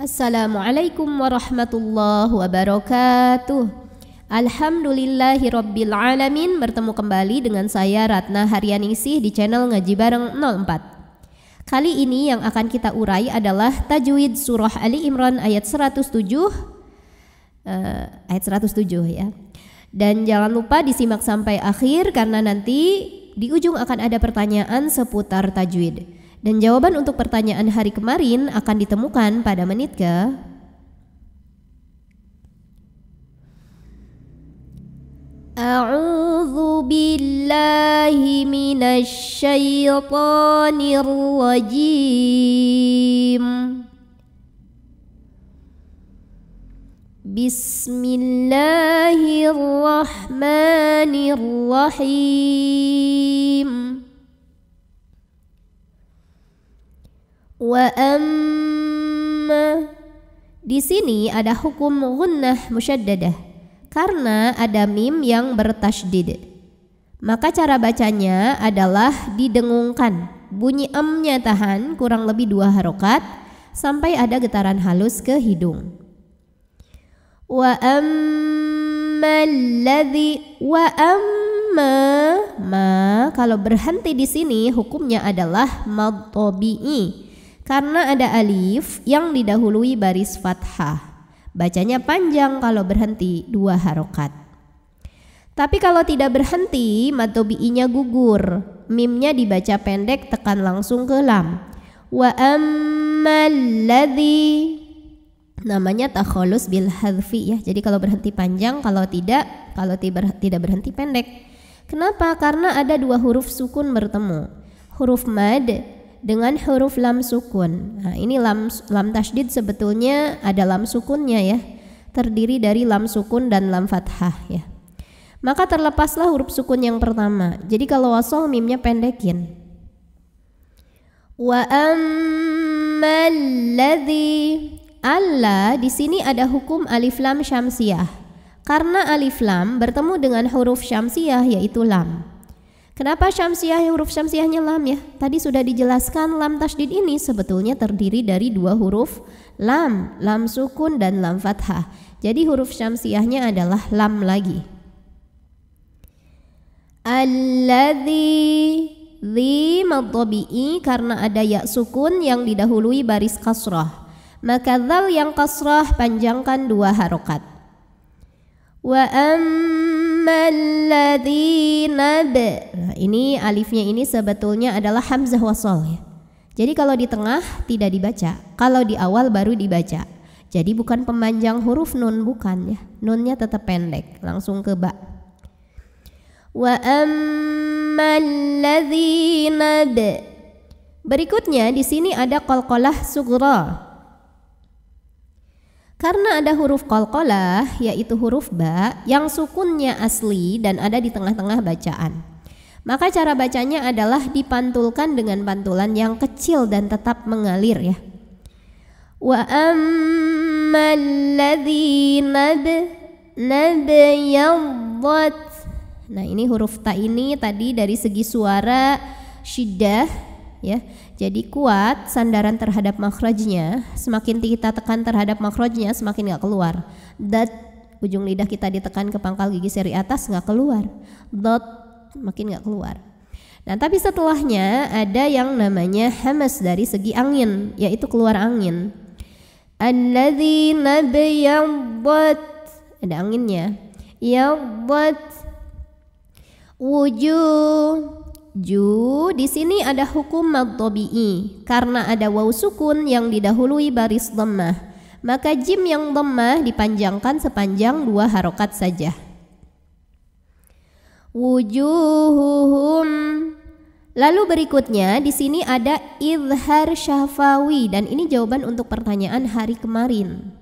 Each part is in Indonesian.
Assalamualaikum warahmatullahi wabarakatuh. Alhamdulillahi Rabbil Alamin Bertemu kembali dengan saya Ratna Haryaningsih di channel Ngaji Bareng 04 Kali ini yang akan kita urai adalah Tajwid Surah Ali Imran ayat 107 uh, eh, Ayat 107 ya Dan jangan lupa disimak sampai akhir karena nanti di ujung akan ada pertanyaan seputar Tajwid dan jawaban untuk pertanyaan hari kemarin akan ditemukan pada menit ke 'A'udzu billahi minasy syaithanir rajim. Bismillahirrahmanirrahim. Wa amma di sini ada hukum gunnah musyaddadah karena ada mim yang bertasydid. Maka cara bacanya adalah didengungkan. Bunyi emnya tahan kurang lebih dua harokat sampai ada getaran halus ke hidung. Wa amma ammalladzi wa amma ma kalau berhenti di sini hukumnya adalah madtabi'i karena ada alif yang didahului baris fathah. Bacanya panjang kalau berhenti dua harokat. Tapi kalau tidak berhenti, matobi'inya gugur. Mimnya dibaca pendek tekan langsung ke lam. Wa ammalladhi namanya takholus bil hadfi ya. Jadi kalau berhenti panjang, kalau tidak, kalau tidak berhenti pendek. Kenapa? Karena ada dua huruf sukun bertemu. Huruf mad dengan huruf lam sukun. Nah, ini lam lam tasdid sebetulnya ada lam sukunnya ya. Terdiri dari lam sukun dan lam fathah ya. Maka terlepaslah huruf sukun yang pertama. Jadi kalau wasol mimnya pendekin. Wa ammalladzi alla di sini ada hukum alif lam syamsiah. Karena alif lam bertemu dengan huruf syamsiah yaitu lam. Kenapa syamsiah huruf syamsiahnya lam ya? Tadi sudah dijelaskan lam tasdid ini sebetulnya terdiri dari dua huruf lam, lam sukun dan lam fathah. Jadi huruf syamsiahnya adalah lam lagi. Alladzi dzi madhabi'i karena ada ya sukun yang didahului baris kasrah. Maka zal yang kasrah panjangkan dua harokat. Wa amma Summaladzina nah, ini alifnya ini sebetulnya adalah hamzah wasol ya. Jadi kalau di tengah tidak dibaca, kalau di awal baru dibaca. Jadi bukan pemanjang huruf nun bukan ya. Nunnya tetap pendek, langsung ke ba. Wa ammaladzina Berikutnya di sini ada kolkolah sugro. Karena ada huruf kolkolah yaitu huruf ba yang sukunnya asli dan ada di tengah-tengah bacaan. Maka cara bacanya adalah dipantulkan dengan pantulan yang kecil dan tetap mengalir ya. Wa nab, nabyadhat. Nah, ini huruf ta ini tadi dari segi suara syiddah ya. Jadi kuat sandaran terhadap makhrajnya, semakin kita tekan terhadap makhrajnya semakin nggak keluar. Dat ujung lidah kita ditekan ke pangkal gigi seri atas nggak keluar. Dot makin nggak keluar. Nah, tapi setelahnya ada yang namanya hamas dari segi angin, yaitu keluar angin. yang buat ada anginnya. buat wujuh Ju, di sini ada hukum madhabi'i karena ada waw sukun yang didahului baris dhammah. Maka jim yang dhammah dipanjangkan sepanjang dua harokat saja. Wujuhuhum Lalu berikutnya di sini ada idhar syafawi dan ini jawaban untuk pertanyaan hari kemarin.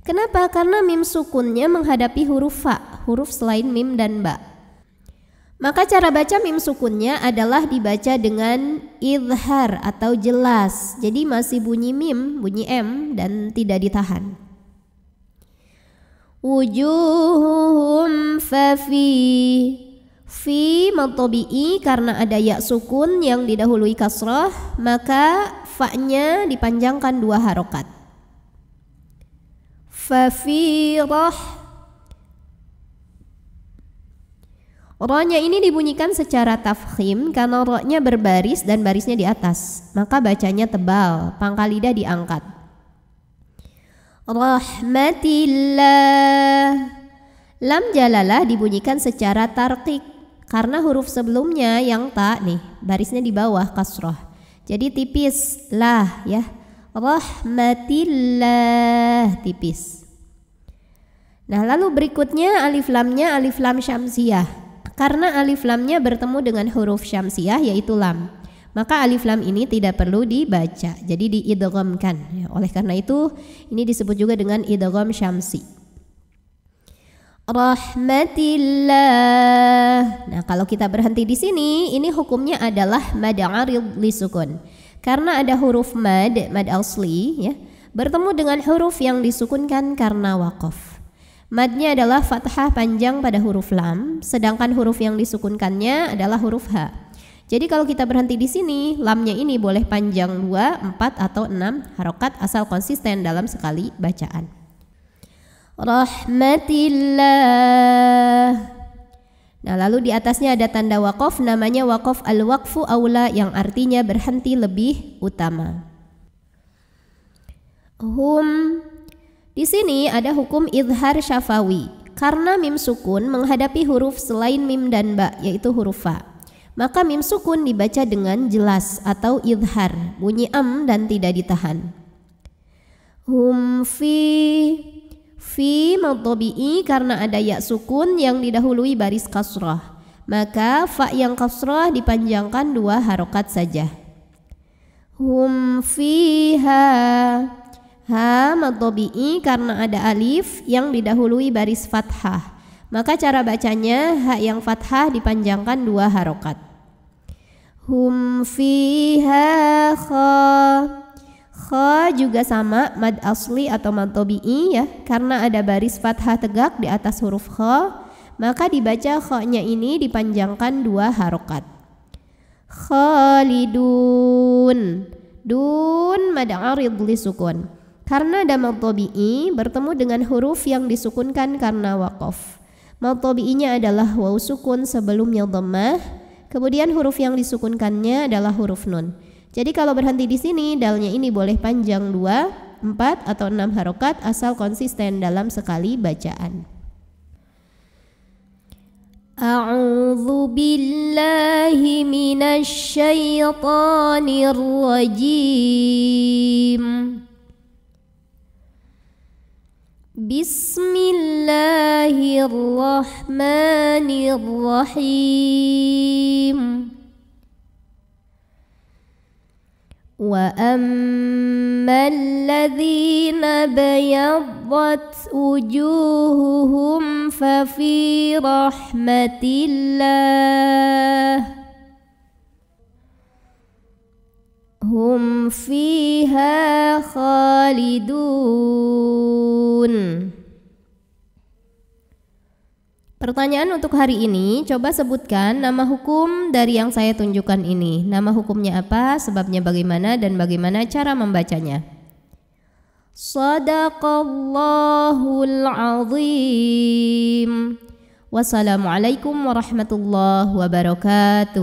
Kenapa? Karena mim sukunnya menghadapi huruf fa, huruf selain mim dan ba. Maka cara baca mim sukunnya adalah dibaca dengan idhar atau jelas. Jadi masih bunyi mim, bunyi m dan tidak ditahan. Wujuhum fafi fi matobi'i karena ada ya sukun yang didahului kasroh maka fa'nya dipanjangkan dua harokat. Fafi roh Ro'nya ini dibunyikan secara tafkhim karena ro'nya berbaris dan barisnya di atas. Maka bacanya tebal, pangkal lidah diangkat. Rahmatillah Lam jalalah dibunyikan secara tarkik karena huruf sebelumnya yang tak nih barisnya di bawah kasroh. Jadi tipis lah ya. Rahmatillah tipis. Nah lalu berikutnya alif lamnya alif lam syamsiah karena alif lamnya bertemu dengan huruf syamsiah yaitu lam. Maka alif lam ini tidak perlu dibaca, jadi diidghamkan. Ya, oleh karena itu, ini disebut juga dengan idgham syamsi. Rahmatillah. Nah, kalau kita berhenti di sini, ini hukumnya adalah mad arid lisukun. Karena ada huruf mad, mad asli ya, bertemu dengan huruf yang disukunkan karena wakaf. Madnya adalah fathah panjang pada huruf lam, sedangkan huruf yang disukunkannya adalah huruf ha. Jadi kalau kita berhenti di sini, lamnya ini boleh panjang dua, empat atau enam harokat asal konsisten dalam sekali bacaan. Rahmatillah. Nah, lalu di atasnya ada tanda wakaf namanya wakaf al wakfu aula yang artinya berhenti lebih utama. Hum di sini ada hukum idhar syafawi. Karena mim sukun menghadapi huruf selain mim dan ba, yaitu huruf fa. Maka mim sukun dibaca dengan jelas atau idhar, bunyi am dan tidak ditahan. Hum fi fi matobi'i karena ada ya sukun yang didahului baris kasrah. Maka fa yang kasrah dipanjangkan dua harokat saja. Hum fiha ha madhobi'i karena ada alif yang didahului baris fathah. Maka cara bacanya ha yang fathah dipanjangkan dua harokat. Hum fiha kha Kha juga sama mad asli atau mad ya karena ada baris fathah tegak di atas huruf kha maka dibaca kha-nya ini dipanjangkan dua harokat. Khalidun. Dun mad arid li sukun. Karena damat tobi'i bertemu dengan huruf yang disukunkan karena wakof. Mat adalah waw sukun sebelumnya dhammah, kemudian huruf yang disukunkannya adalah huruf nun. Jadi kalau berhenti di sini, dalnya ini boleh panjang 2, 4 atau 6 harokat asal konsisten dalam sekali bacaan. A'udzu billahi minasy syaithanir rajim. بسم الله الرحمن الرحيم واما الذين بيضت وجوههم ففي رحمه الله hum fiha khalidun Pertanyaan untuk hari ini, coba sebutkan nama hukum dari yang saya tunjukkan ini. Nama hukumnya apa, sebabnya bagaimana, dan bagaimana cara membacanya. Sadaqallahul azim. Wassalamualaikum warahmatullahi wabarakatuh.